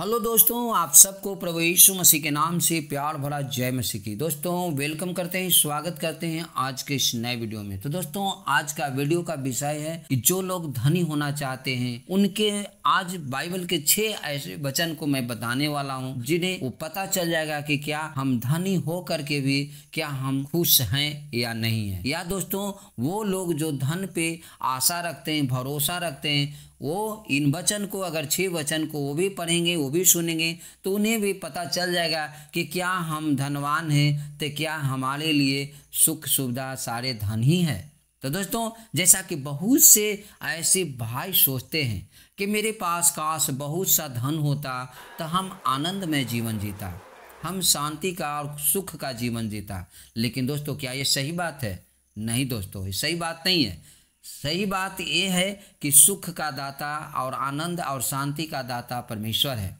hello दोस्तों आप सबको प्रभु यीशु मसीह के नाम से प्यार भरा जय मसीह की दोस्तों वेलकम करते हैं स्वागत करते हैं आज के इस नए वीडियो में तो दोस्तों आज का वीडियो का विषय है कि जो लोग धनी होना चाहते हैं उनके आज बाइबल के छह ऐसे वचन को मैं बताने वाला हूं जिन्हें वो पता चल जाएगा कि क्या हम धनी हो करके भी क्या हम खुश हैं या नहीं है या दोस्तों वो लोग जो धन पे आशा रखते हैं भरोसा रखते हैं वो इन वचन को अगर छः वचन को वो भी पढ़ेंगे वो भी सुनेंगे तो उन्हें भी पता चल जाएगा कि क्या हम धनवान हैं तो क्या हमारे लिए सुख सुविधा सारे धन ही है तो दोस्तों जैसा कि बहुत से ऐसे भाई सोचते हैं कि मेरे पास काश बहुत सा धन होता तो हम आनंद में जीवन जीता हम शांति का और सुख का जीवन जीता लेकिन दोस्तों क्या ये सही बात है नहीं दोस्तों ये सही बात नहीं है सही बात यह है कि सुख का दाता और आनंद और शांति का दाता परमेश्वर है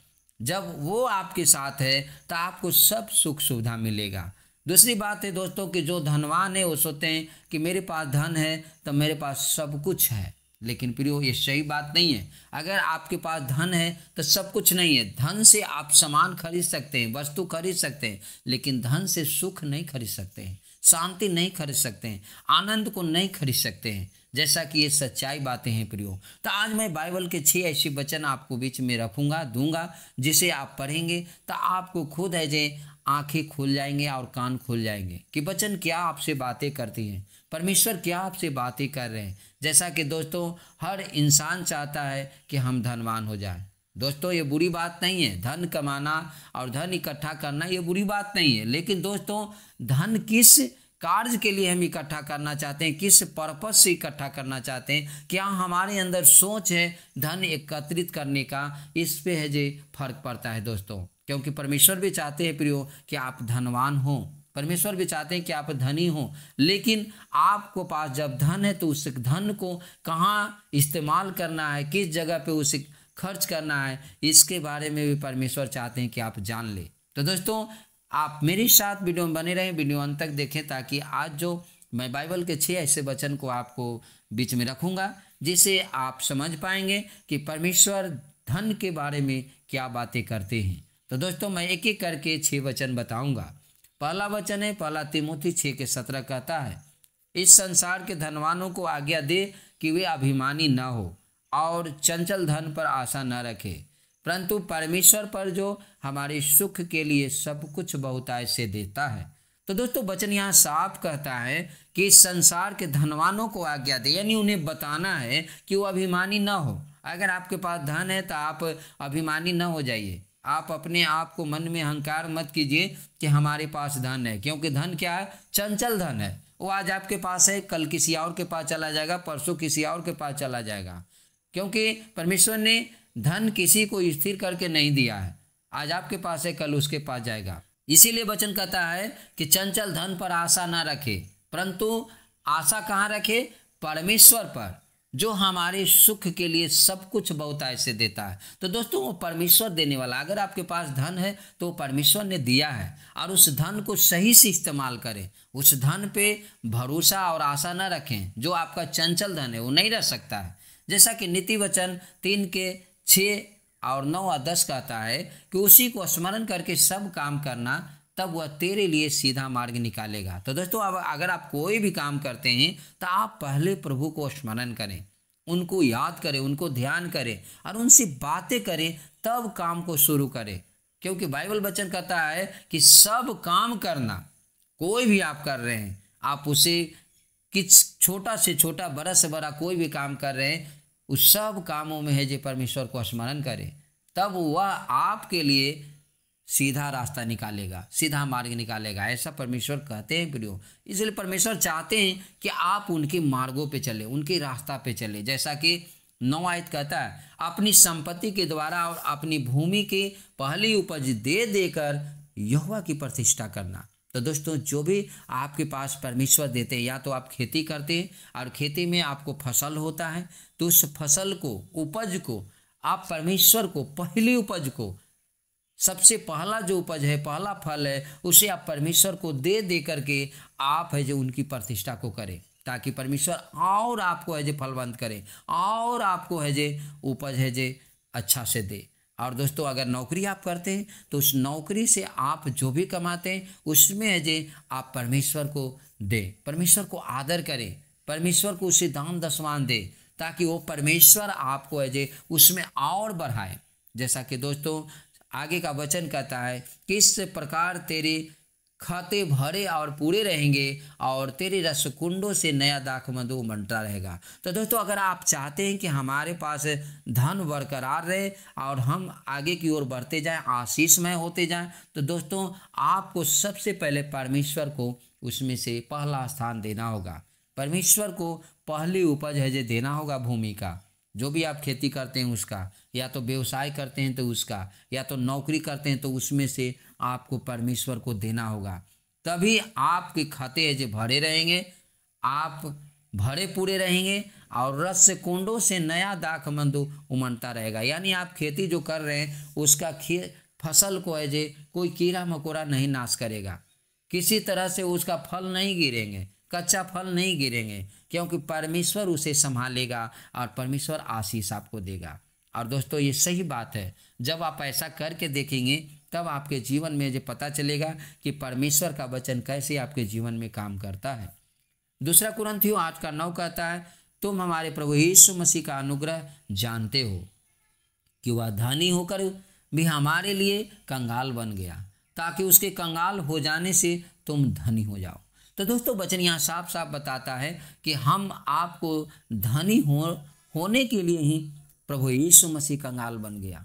जब वो आपके साथ है तो आपको सब सुख सुविधा मिलेगा दूसरी बात है दोस्तों कि जो धनवान है वो सोचते हैं कि मेरे पास धन है तो मेरे पास सब कुछ है लेकिन प्रियो ये सही बात नहीं है अगर आपके पास धन है तो सब कुछ नहीं है धन से आप सामान खरीद सकते हैं वस्तु खरीद सकते हैं लेकिन धन से सुख नहीं खरीद सकते हैं शांति नहीं खरीद सकते हैं आनंद को नहीं खरीद सकते हैं जैसा कि ये सच्चाई बातें हैं प्रियो तो आज मैं बाइबल के छः ऐसे वचन आपको बीच में रखूँगा दूंगा जिसे आप पढ़ेंगे तो आपको खुद है जे आंखें खुल जाएंगे और कान खुल जाएंगे कि वचन क्या आपसे बातें करती हैं परमेश्वर क्या आपसे बातें कर रहे हैं जैसा कि दोस्तों हर इंसान चाहता है कि हम धनवान हो जाए दोस्तों ये बुरी बात नहीं है धन कमाना और धन इकट्ठा करना ये बुरी बात नहीं है लेकिन दोस्तों धन किस कार्य के लिए हम इकट्ठा करना चाहते हैं किस पर्पज से इकट्ठा करना चाहते हैं क्या हमारे अंदर सोच है धन एकत्रित करने का इस पे है जे फर्क पड़ता है दोस्तों क्योंकि परमेश्वर भी चाहते हैं प्रियो कि आप धनवान हो परमेश्वर भी चाहते हैं कि आप धनी हो लेकिन आपको पास जब धन है तो उस धन को कहाँ इस्तेमाल करना है किस जगह पे उसे खर्च करना है इसके बारे में भी परमेश्वर चाहते हैं कि आप जान ले तो दोस्तों आप मेरे साथ वीडियो में बने रहें वीडियो अंत तक देखें ताकि आज जो मैं बाइबल के छः ऐसे वचन को आपको बीच में रखूँगा जिसे आप समझ पाएंगे कि परमेश्वर धन के बारे में क्या बातें करते हैं तो दोस्तों मैं एक एक करके छः वचन बताऊँगा पहला वचन है पहला तिमोथी छः के सत्रह कहता है इस संसार के धनवानों को आज्ञा दे कि वे अभिमानी न हो और चंचल धन पर आशा न रखें परंतु परमेश्वर पर जो हमारे सुख के लिए सब कुछ बहुत ऐसे देता है तो दोस्तों बचन यहाँ साफ कहता है कि संसार के धनवानों को आज्ञा दे यानी उन्हें बताना है कि वो अभिमानी ना हो अगर आपके पास धन है तो आप अभिमानी ना हो जाइए आप अपने आप को मन में अहंकार मत कीजिए कि हमारे पास धन है क्योंकि धन क्या है चंचल धन है वो आज आपके पास है कल किसी और के पास चला जाएगा परसों किसी और के पास चला जाएगा क्योंकि परमेश्वर ने धन किसी को स्थिर करके नहीं दिया है आज आपके पास है कल उसके पास जाएगा इसीलिए वचन कहता है कि चंचल धन पर आशा ना रखे परंतु आशा कहाँ रखे परमेश्वर पर जो हमारे सुख के लिए सब कुछ बहुत ऐसे देता है तो दोस्तों वो परमेश्वर देने वाला अगर आपके पास धन है तो परमेश्वर ने दिया है और उस धन को सही से इस्तेमाल करें उस धन पे भरोसा और आशा ना रखें जो आपका चंचल धन है वो नहीं रह सकता है जैसा कि नीति वचन तीन के छः और नौ और दस कहता है कि उसी को स्मरण करके सब काम करना तब वह तेरे लिए सीधा मार्ग निकालेगा तो दोस्तों अब अगर आप कोई भी काम करते हैं तो आप पहले प्रभु को स्मरण करें उनको याद करें उनको ध्यान करें और उनसे बातें करें तब काम को शुरू करें क्योंकि बाइबल वचन कहता है कि सब काम करना कोई भी आप कर रहे हैं आप उसे किस छोटा से छोटा बड़ा से बड़ा कोई भी काम कर रहे हैं उस सब कामों में है जो परमेश्वर को स्मरण करे तब वह आपके लिए सीधा रास्ता निकालेगा सीधा मार्ग निकालेगा ऐसा परमेश्वर कहते हैं प्रियो इसलिए परमेश्वर चाहते हैं कि आप उनके मार्गों पे चले उनके रास्ता पे चले जैसा कि नवायत कहता है अपनी संपत्ति के द्वारा और अपनी भूमि के पहली उपज दे देकर युवा की प्रतिष्ठा करना तो दोस्तों जो भी आपके पास परमेश्वर देते हैं या तो आप खेती करते हैं और खेती में आपको फसल होता है तो उस फसल को उपज को आप परमेश्वर को पहली उपज को सबसे पहला जो उपज है पहला फल है उसे आप परमेश्वर को दे दे करके आप है जो उनकी प्रतिष्ठा को करें ताकि परमेश्वर और आपको है जे फलवंत करें और आपको है जे उपज है जे अच्छा से दे और दोस्तों अगर नौकरी आप करते हैं तो उस नौकरी से आप जो भी कमाते हैं उसमें जे आप परमेश्वर को दे परमेश्वर को आदर करें परमेश्वर को उसे दाम दसमान दे ताकि वो परमेश्वर आपको अजय उसमें और बढ़ाए जैसा कि दोस्तों आगे का वचन कहता है किस प्रकार तेरी खाते भरे और पूरे रहेंगे और तेरे रसकुंडों से नया दाख मधु बनता रहेगा तो दोस्तों अगर आप चाहते हैं कि हमारे पास धन बरकरार रहे और हम आगे की ओर बढ़ते जाएं आशीषमय होते जाएं तो दोस्तों आपको सबसे पहले परमेश्वर को उसमें से पहला स्थान देना होगा परमेश्वर को पहली उपज है जो देना होगा भूमि का जो भी आप खेती करते हैं उसका या तो व्यवसाय करते हैं तो उसका या तो नौकरी करते हैं तो उसमें से आपको परमेश्वर को देना होगा तभी आपके खाते जो भरे रहेंगे आप भरे पूरे रहेंगे और रस से कुंडों से नया दाखमंदो उमड़ता रहेगा यानी आप खेती जो कर रहे हैं उसका खे फसल को जे कोई कीड़ा मकोड़ा नहीं नाश करेगा किसी तरह से उसका फल नहीं गिरेंगे कच्चा फल नहीं गिरेंगे क्योंकि परमेश्वर उसे संभालेगा और परमेश्वर आशीष आपको देगा और दोस्तों ये सही बात है जब आप ऐसा करके देखेंगे तब आपके जीवन में जो पता चलेगा कि परमेश्वर का वचन कैसे आपके जीवन में काम करता है दूसरा कुरंथियों आठ का नौ कहता है तुम हमारे प्रभु यीशु मसीह का अनुग्रह जानते हो कि वह धनी होकर भी हमारे लिए कंगाल बन गया ताकि उसके कंगाल हो जाने से तुम धनी हो जाओ तो दोस्तों वचन यहाँ साफ साफ बताता है कि हम आपको धनी हो होने के लिए ही प्रभु यीशु मसीह कंगाल बन गया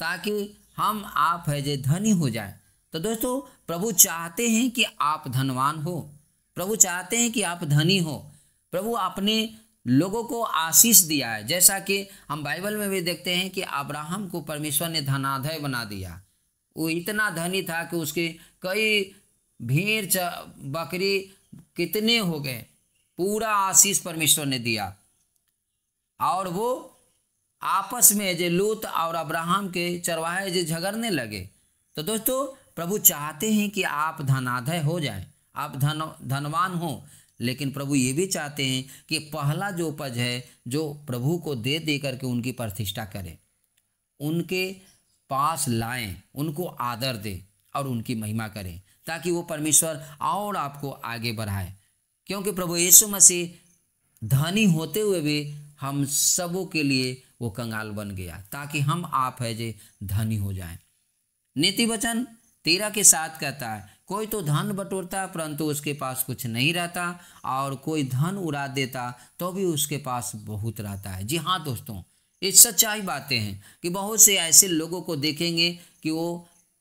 ताकि हम आप है जे धनी हो जाए तो दोस्तों प्रभु चाहते हैं कि आप धनवान हो प्रभु चाहते हैं कि आप धनी हो प्रभु अपने लोगों को आशीष दिया है जैसा कि हम बाइबल में भी देखते हैं कि अब्राहम को परमेश्वर ने धनाधय बना दिया वो इतना धनी था कि उसके कई भेड़ बकरी कितने हो गए पूरा आशीष परमेश्वर ने दिया और वो आपस में जे लूत और अब्राहम के चरवाहे जे झगड़ने लगे तो दोस्तों प्रभु चाहते हैं कि आप धनाधय हो जाए आप धन धनवान हो लेकिन प्रभु ये भी चाहते हैं कि पहला जो उपज है जो प्रभु को दे दे करके उनकी प्रतिष्ठा करें उनके पास लाएं उनको आदर दें और उनकी महिमा करें ताकि वो परमेश्वर और आपको आगे बढ़ाए क्योंकि प्रभु यीशु मसीह धनी होते हुए भी हम सबों के लिए वो कंगाल बन गया ताकि हम आप है जे धनी हो जाए नीति वचन तेरा के साथ कहता है कोई तो धन बटोरता परंतु उसके पास कुछ नहीं रहता और कोई धन उड़ा देता तो भी उसके पास बहुत रहता है जी हाँ दोस्तों ये सच्चाई बातें हैं कि बहुत से ऐसे लोगों को देखेंगे कि वो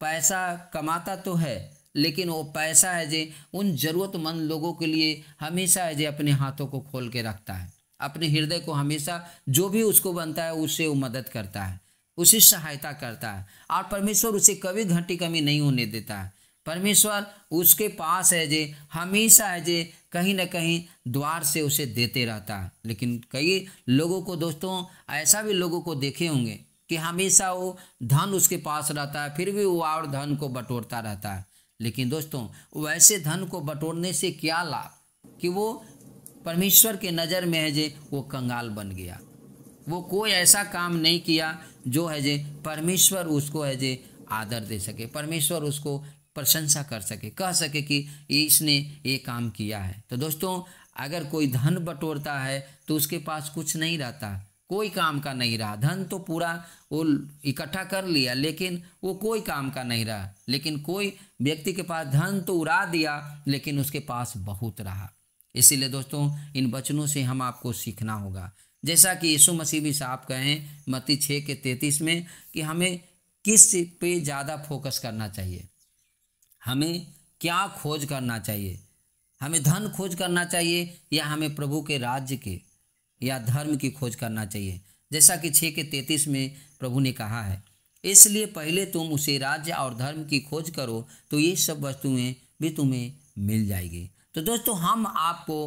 पैसा कमाता तो है लेकिन वो पैसा है जे उन ज़रूरतमंद लोगों के लिए हमेशा है जे अपने हाथों को खोल के रखता है अपने हृदय को हमेशा जो भी उसको बनता है उससे वो मदद करता है उसी सहायता करता है और परमेश्वर उसे कभी घंटी कमी नहीं होने देता है परमेश्वर उसके पास है जे हमेशा है जे कहीं ना कहीं द्वार से उसे देते रहता है लेकिन कई लोगों को दोस्तों ऐसा भी लोगों को देखे होंगे कि हमेशा वो धन उसके पास रहता है फिर भी वो और धन को बटोरता रहता है लेकिन दोस्तों वैसे धन को बटोरने से क्या लाभ कि वो परमेश्वर के नज़र में है जे वो कंगाल बन गया वो कोई ऐसा काम नहीं किया जो है जे परमेश्वर उसको है जे आदर दे सके परमेश्वर उसको प्रशंसा कर सके कह सके कि इसने ये काम किया है तो दोस्तों अगर कोई धन बटोरता है तो उसके पास कुछ नहीं रहता कोई काम का नहीं रहा धन तो पूरा वो इकट्ठा कर लिया लेकिन वो कोई काम का नहीं रहा लेकिन कोई व्यक्ति के पास धन तो उड़ा दिया लेकिन उसके पास बहुत रहा इसीलिए दोस्तों इन वचनों से हम आपको सीखना होगा जैसा कि यीशु मसीह भी साहब कहें मती छः के तैतीस में कि हमें किस पे ज़्यादा फोकस करना चाहिए हमें क्या खोज करना चाहिए हमें धन खोज करना चाहिए या हमें प्रभु के राज्य के या धर्म की खोज करना चाहिए जैसा कि छः के तैतीस में प्रभु ने कहा है इसलिए पहले तुम उसे राज्य और धर्म की खोज करो तो ये सब वस्तुएं भी तुम्हें मिल जाएगी तो दोस्तों हम आपको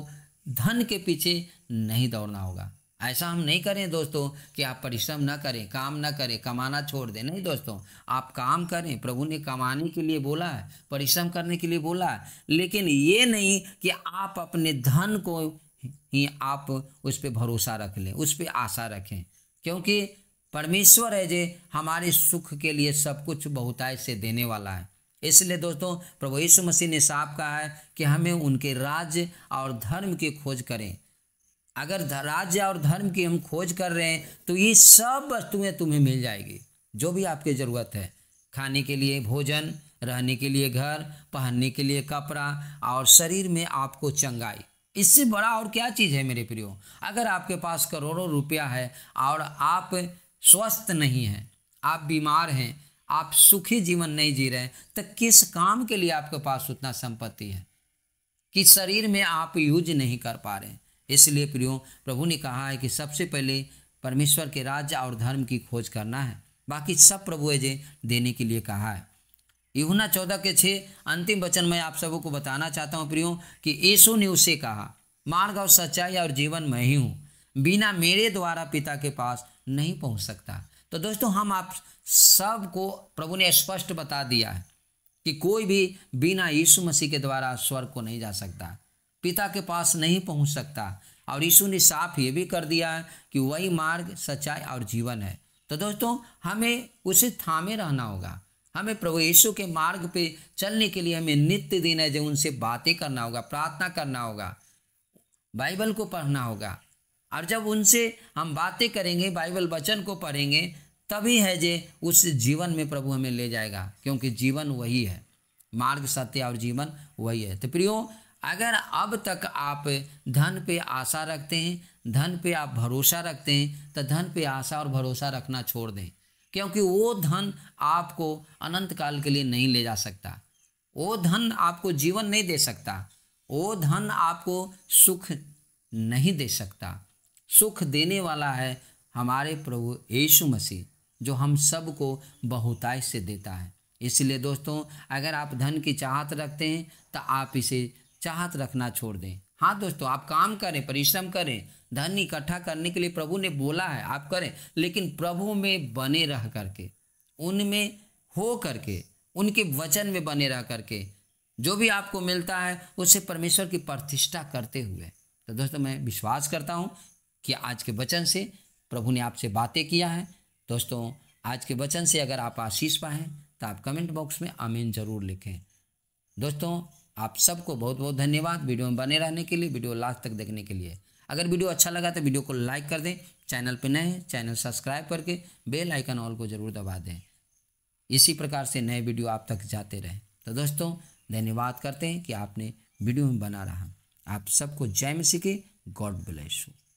धन के पीछे नहीं दौड़ना होगा ऐसा हम नहीं करें दोस्तों कि आप परिश्रम ना करें काम ना करें कमाना छोड़ दें नहीं दोस्तों आप काम करें प्रभु ने कमाने के लिए बोला है परिश्रम करने के लिए बोला है लेकिन ये नहीं कि आप अपने धन को ही आप उस पर भरोसा रख लें उस पर आशा रखें क्योंकि परमेश्वर है जे हमारे सुख के लिए सब कुछ बहुताय से देने वाला है इसलिए दोस्तों प्रभु यीशु मसीह ने साफ कहा है कि हमें उनके राज्य और धर्म की खोज करें अगर राज्य और धर्म की हम खोज कर रहे हैं तो ये सब वस्तुएं तुम्हें मिल जाएगी जो भी आपकी ज़रूरत है खाने के लिए भोजन रहने के लिए घर पहनने के लिए कपड़ा और शरीर में आपको चंगाई इससे बड़ा और क्या चीज़ है मेरे प्रियो अगर आपके पास करोड़ों रुपया है और आप स्वस्थ नहीं हैं आप बीमार हैं आप सुखी जीवन नहीं जी रहे हैं तो किस काम के लिए आपके पास उतना संपत्ति है कि शरीर में आप यूज नहीं कर पा रहे इसलिए प्रियो प्रभु ने कहा है कि सबसे पहले परमेश्वर के राज्य और धर्म की खोज करना है बाकी सब प्रभु अजय देने के लिए कहा है युना चौदह के छः अंतिम वचन मैं आप सबों को बताना चाहता हूँ प्रियो कि यीशु ने उसे कहा मार्ग और सच्चाई और जीवन मैं ही हूँ बिना मेरे द्वारा पिता के पास नहीं पहुँच सकता तो दोस्तों हम आप सबको प्रभु ने स्पष्ट बता दिया है कि कोई भी बिना यीशु मसीह के द्वारा स्वर्ग को नहीं जा सकता पिता के पास नहीं पहुँच सकता और यीशु ने साफ ये भी कर दिया है कि वही मार्ग सच्चाई और जीवन है तो दोस्तों हमें उसे थामे रहना होगा हमें प्रभु यीशु के मार्ग पे चलने के लिए हमें नित्य दिन है जो उनसे बातें करना होगा प्रार्थना करना होगा बाइबल को पढ़ना होगा और जब उनसे हम बातें करेंगे बाइबल वचन को पढ़ेंगे तभी है जे उस जीवन में प्रभु हमें ले जाएगा क्योंकि जीवन वही है मार्ग सत्य और जीवन वही है तो प्रियो अगर अब तक आप धन पे आशा रखते हैं धन पे आप भरोसा रखते हैं तो धन पे आशा और भरोसा रखना छोड़ दें क्योंकि वो धन आपको अनंत काल के लिए नहीं ले जा सकता वो धन आपको जीवन नहीं दे सकता वो धन आपको सुख नहीं दे सकता सुख देने वाला है हमारे प्रभु यीशु मसीह जो हम सबको बहुताई से देता है इसलिए दोस्तों अगर आप धन की चाहत रखते हैं तो आप इसे चाहत रखना छोड़ दें हाँ दोस्तों आप काम करें परिश्रम करें धन इकट्ठा करने के लिए प्रभु ने बोला है आप करें लेकिन प्रभु में बने रह करके उनमें हो करके उनके वचन में बने रह करके जो भी आपको मिलता है उससे परमेश्वर की प्रतिष्ठा करते हुए तो दोस्तों मैं विश्वास करता हूँ कि आज के वचन से प्रभु ने आपसे बातें किया है दोस्तों आज के वचन से अगर आप आशीष पाएँ तो आप कमेंट बॉक्स में आमीन ज़रूर लिखें दोस्तों आप सबको बहुत बहुत धन्यवाद वीडियो में बने रहने के लिए वीडियो लास्ट तक देखने के लिए अगर वीडियो अच्छा लगा तो वीडियो को लाइक कर दें चैनल पर नए हैं चैनल सब्सक्राइब करके बेल आइकन ऑल को ज़रूर दबा दें इसी प्रकार से नए वीडियो आप तक जाते रहें तो दोस्तों धन्यवाद करते हैं कि आपने वीडियो में बना रहा आप सबको जय मसी के गॉड ब्लेस यू